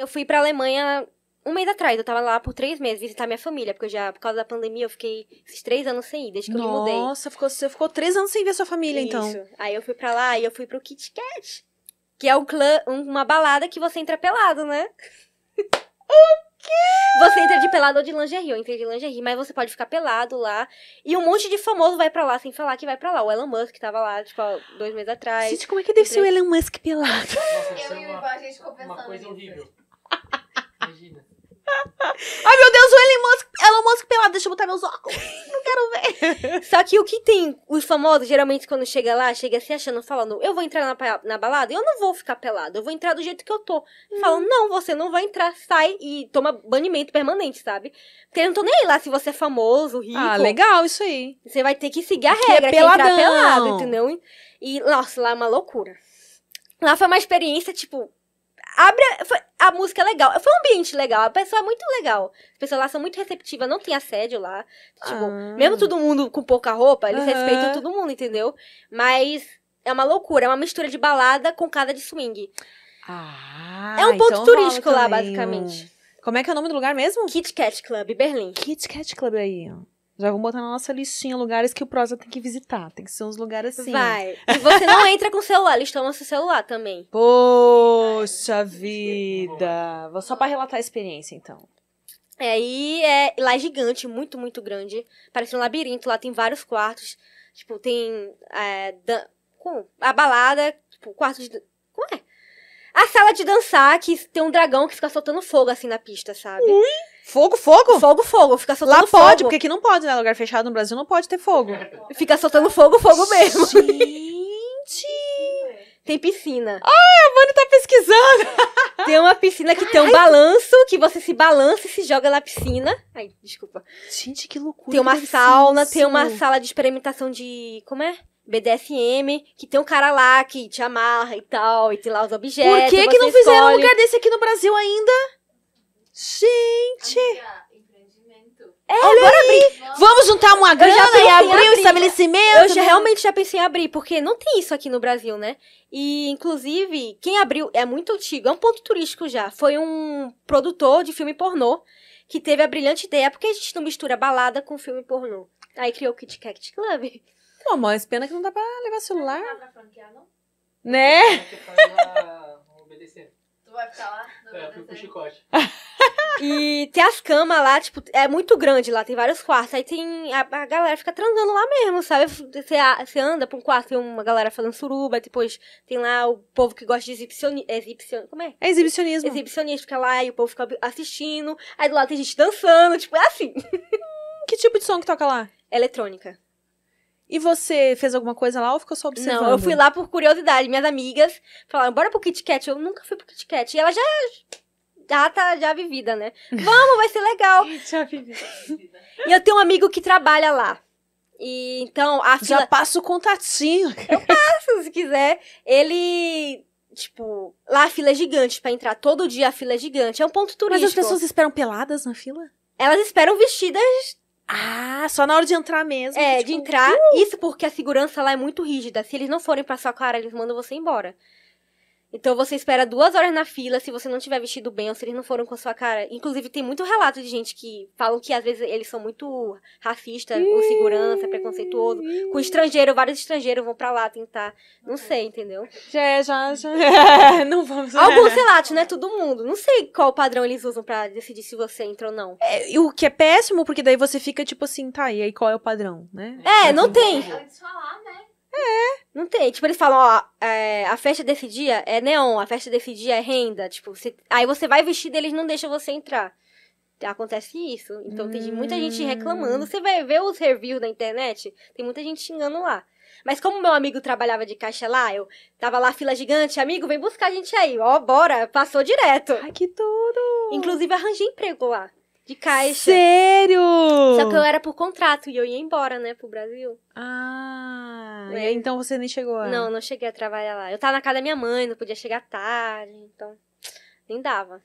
Eu fui pra Alemanha um mês atrás, eu tava lá por três meses visitar minha família, porque eu já, por causa da pandemia, eu fiquei esses três anos sem ir, desde que Nossa, eu me mudei. Nossa, ficou, você ficou três anos sem ver sua família, então. Isso. então. Aí eu fui pra lá e eu fui pro Kit Kat, que é um clã, uma balada que você entra pelado, né? O quê? Você entra de pelado ou de lingerie, eu entrei de lingerie, mas você pode ficar pelado lá. E um monte de famoso vai pra lá, sem falar que vai pra lá. O Elon Musk tava lá, tipo, dois meses atrás. Gente, como é que deve ser o Elon Musk pelado? Nossa, eu é e o Ivan, a gente conversando. Uma coisa horrível. Imagina. Ai, meu Deus, o Elon Musk, Elon Musk pelado, deixa eu botar meus óculos. Não quero ver. Só que o que tem os famosos, geralmente, quando chega lá, chega se achando, falando, eu vou entrar na, na balada, eu não vou ficar pelado, eu vou entrar do jeito que eu tô. Hum. Falam, não, você não vai entrar, sai e toma banimento permanente, sabe? Porque eu não tô nem aí lá se você é famoso, rico. Ah, legal, isso aí. Você vai ter que seguir a é regra, que é peladão. Que entrar pelado, entendeu? E, nossa, lá é uma loucura. Lá foi uma experiência, tipo, abre. A, foi, a música é legal. Foi um ambiente legal. A pessoa é muito legal. As pessoas lá são muito receptivas, não tem assédio lá. Tipo, ah. mesmo todo mundo com pouca roupa, eles uhum. respeitam todo mundo, entendeu? Mas é uma loucura, é uma mistura de balada com cada de swing. Ah, é um ponto então turístico lá, basicamente. Como é que é o nome do lugar mesmo? Kit Kat Club, Berlim. Kit Kat Club aí, ó. Já vamos botar na nossa listinha lugares que o Prosa tem que visitar. Tem que ser uns lugares assim. Vai. E você não entra com o celular, eles tomam seu celular também. Poxa Ai, vida! Só para relatar a experiência, então. É, e é, lá é gigante, muito, muito grande. Parece um labirinto, lá tem vários quartos. Tipo, tem. É, A balada, tipo, quartos de a sala de dançar, que tem um dragão que fica soltando fogo assim na pista, sabe? Ui! Fogo, fogo? Fogo, fogo. Fica soltando Lá fogo. Lá pode, porque aqui não pode, né? Lugar fechado no Brasil não pode ter fogo. Fica soltando fogo, fogo mesmo. Gente! tem piscina. Ah, a Vani tá pesquisando! tem uma piscina que tem um balanço, que você se balança e se joga na piscina. Ai, desculpa. Gente, que loucura. Tem uma sauna, isso. tem uma sala de experimentação de. Como é? BDSM, que tem um cara lá que te amarra e tal, e tem lá os objetos. Por que, que não escolhe... fizeram um lugar desse aqui no Brasil ainda? Gente! É, Olha bora aí. abrir. Vamos, juntar uma grana ah, e abrir, abrir um estabelecimento. Eu já, né? realmente já pensei em abrir, porque não tem isso aqui no Brasil, né? E, inclusive, quem abriu é muito antigo, é um ponto turístico já. Foi um produtor de filme pornô que teve a brilhante ideia, porque a gente não mistura balada com filme pornô. Aí criou o Kit Kat Club. Não, mas pena que não dá pra levar celular. Não dá pra franquear, não? Né? Tu vai ficar lá? É, eu fui pro chicote. E tem as camas lá, tipo, é muito grande lá, tem vários quartos. Aí tem. A, a galera fica transando lá mesmo, sabe? Você, anda pra um quarto, tem uma galera fazendo suruba, depois tem lá o povo que gosta de exibicionismo. É exibicionismo. Como é? É exibicionismo. Exibicionismo fica lá e o povo fica assistindo. Aí do lado tem gente dançando, tipo, é assim. que tipo de som que toca lá? Eletrônica. E você fez alguma coisa lá ou ficou só observando? Não, eu fui lá por curiosidade. Minhas amigas falaram, bora pro Kit Kat. Eu nunca fui pro Kit Kat. E ela já já tá já vivida, né? Vamos, vai ser legal. já vivida. e eu tenho um amigo que trabalha lá. E então a fila... Já passa o contatinho. eu passo, se quiser. Ele tipo, lá a fila é gigante para entrar todo dia a fila é gigante. É um ponto turístico. Mas as pessoas esperam peladas na fila? Elas esperam vestidas ah, só na hora de entrar mesmo. É, tipo, de entrar. Uh! Isso porque a segurança lá é muito rígida. Se eles não forem pra sua cara, eles mandam você embora. Então você espera duas horas na fila se você não tiver vestido bem ou se eles não foram com a sua cara. Inclusive, tem muito relato de gente que falam que às vezes eles são muito racistas com segurança, preconceituoso. Com estrangeiro, vários estrangeiros vão para lá tentar. Não uhum. sei, entendeu? Já, é, já, já. É. não vamos. Alguns relatos, né? Todo mundo. Não sei qual padrão eles usam para decidir se você entra ou não. É, o que é péssimo, porque daí você fica tipo assim, tá, e aí qual é o padrão, né? É, não tem. Eles falar, né? É. Não tem. Tipo, eles falam, ó, é, a festa desse dia é neon, a festa desse dia é renda. Tipo, você... aí você vai vestido e eles não deixam você entrar. Acontece isso. Então hum. tem muita gente reclamando. Você vai ver os reviews na internet, tem muita gente xingando lá. Mas como meu amigo trabalhava de caixa lá, eu tava lá, fila gigante, amigo, vem buscar a gente aí. Ó, bora, passou direto. Ai, que tudo! Inclusive, arranjei emprego lá. De caixa. Sério? Só que eu era por contrato e eu ia embora, né, pro Brasil. Ah, né? então você nem chegou lá. Não, não cheguei a trabalhar lá. Eu tava na casa da minha mãe, não podia chegar tarde, então nem dava.